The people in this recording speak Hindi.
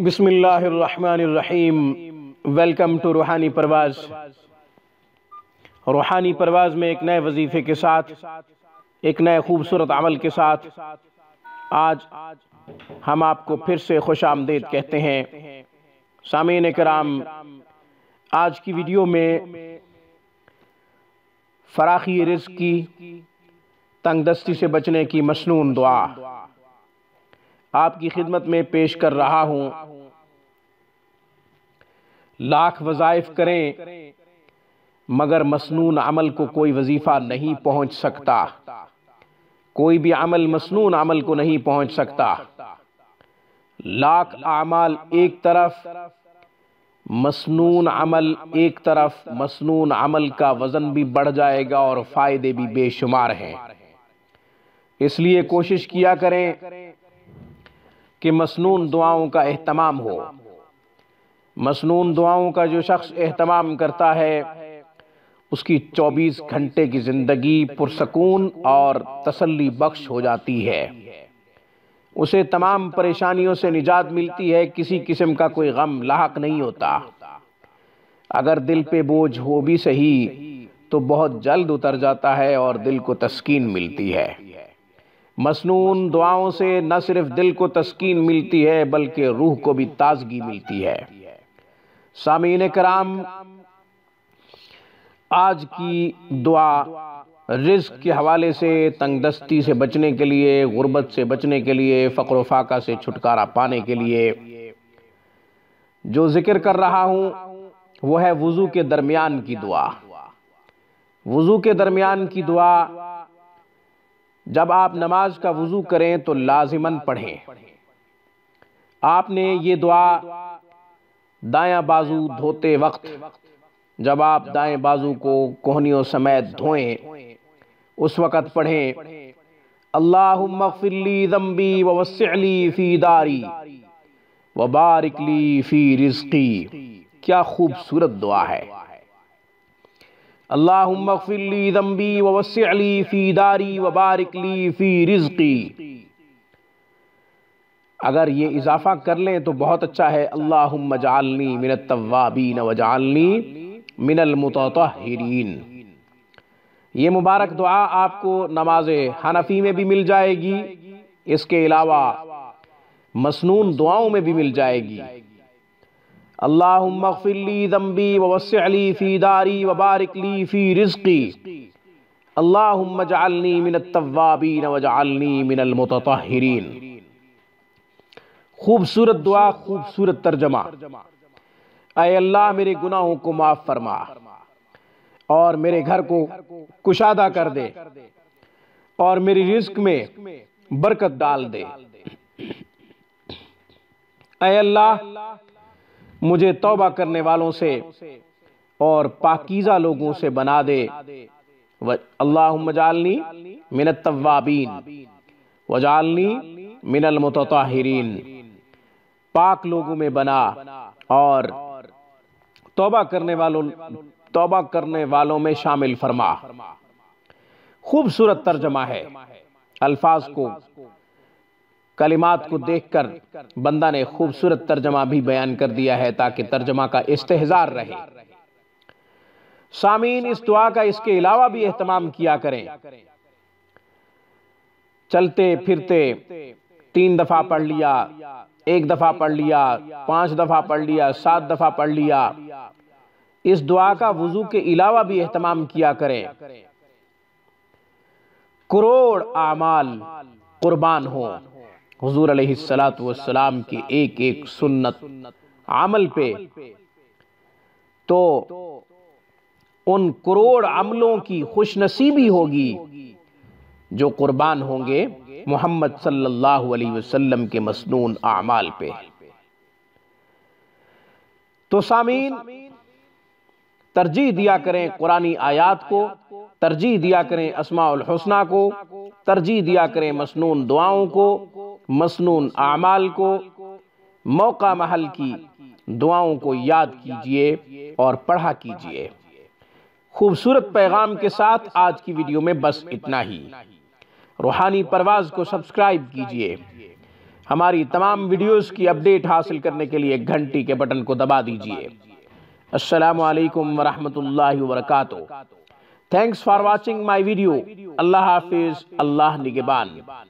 बिसमीम वेलकम टू रूहानी परवाज रूहानी परवाज में एक नए वजीफ़े के साथ एक नए खूबसूरत अमल के साथ आज हम आपको फिर से खुश आमदेद कहते हैं सामीन कराम आज की वीडियो में फराखी रिज की तंगदस्ती से बचने की मसनून दुआ आपकी खिदमत में पेश कर रहा हूँ लाख वजायफ करें मगर मसनून अमल को कोई वजीफ़ा नहीं पहुंच सकता कोई भी अमल मसनून अमल को नहीं पहुंच सकता लाख अमाल एक तरफ मसनून अमल एक तरफ मसनून अमल का वज़न भी बढ़ जाएगा और फ़ायदे भी बेशुमार हैं इसलिए कोशिश किया करें कि मसनून दुआओं का अहतमाम हो मसनून दुआओं का जो शख्स अहतमाम करता है उसकी 24 घंटे की ज़िंदगी पुरसकून और तसल्ली बख्श हो जाती है उसे तमाम परेशानियों से निजात मिलती है किसी किस्म का कोई गम लाक नहीं होता अगर दिल पे बोझ हो भी सही तो बहुत जल्द उतर जाता है और दिल को तस्कीन मिलती है मसनून दुआओं से न सिर्फ दिल को तस्कीन मिलती है बल्कि रूह को भी ताजगी मिलती है सामीन कराम आज की दुआ रिस्क के हवाले से तंगदस्ती से बचने के लिए गुर्बत से बचने के लिए फ़क्र फाका से छुटकारा पाने के लिए जो ज़िक्र कर रहा हूँ वह है वज़ू के दरमियान की दुआ वज़ू के दरमियान की दुआ जब आप नमाज का वज़ू करें तो लाजिमन पढ़ें आपने ये दुआ दाया बाजू धोते वक्त जब आप दाएं बाजू को कोहनियों समेत धोएं उस वक़्त पढ़ें अल्लाह दम्बी वसली फ़ी दारी फ़ी रिज़की क्या खूबसूरत दुआ है अल्लाह दम्बी वसली फ़ी दारी व फ़ी रिज़की अगर ये इजाफ़ा कर लें तो बहुत अच्छा है अल्लाह मजालनी मिनत तवाबीन वजालनी मिनल मुतरीन ये मुबारक दुआ आपको नमाज हनफी में भी मिल जाएगी इसके अलावा मसनून दुआओं में भी मिल जाएगी अल्लाफ़िली दम्बी वसली फ़ी दारी वबारकली फ़ी रिज़की अल्लाह जालनी मिनत तवाबीन वजालनी मिनल मुतरीन खूबसूरत दुआ खूबसूरत तर्जमा अय अल्लाह मेरे गुनाहों को माफ़ फरमा और मेरे घर को कुशादा कर दे और मेरी रिस्क में बरकत डाल दे अल्लाह मुझे तौबा करने वालों से और पाकिज़ा लोगों से बना दे अल्लाह जालनी मिनत तवाबीन वजालनी मिनल मुतताहरीन पाक लोगों में बना और तोबा करने वालों तोबा करने वालों में शामिल फरमा खूबसूरत तर्जमा है अल्फाज को कलिमात को देखकर बंदा ने खूबसूरत तर्जमा भी बयान कर दिया है ताकि तर्जमा का इस्तेजार रहे सामीन इस दुआ का इसके अलावा भी एहतमाम किया करें चलते फिरते तीन दफ़ा पढ़ लिया एक दफ़ा पढ़ लिया पांच दफ़ा पढ़ लिया सात दफ़ा पढ़ लिया इस दुआ का वज़ू के अलावा भी अहतमाम किया करें करोड़ आमाल कुर्बान हो हजूर सलाम की एक एक सुन्नत अमल पे तो उन करोड़ अमलों की खुशनसीबी होगी जो कुर्बान होंगे मोहम्मद सल्लल्लाहु अलैहि वसल्लम के मसनून आमाल पे तो सामीन तरजीह दिया करें कुरानी आयात को तरजीह दिया करें असमाउल हुसना को तरजीह दिया करें मसनून दुआओं को मसनून आमाल को मौका महल की दुआओं को याद कीजिए और पढ़ा कीजिए खूबसूरत पैगाम के साथ आज की वीडियो में बस इतना ही रूहानी परवाज़ को सब्सक्राइब कीजिए हमारी तमाम वीडियोस की अपडेट हासिल करने के लिए घंटी के बटन को दबा दीजिए असलकम वरहमल वर्क thanks for watching my video अल्लाह हाफिज़ अल्लाह निगेबान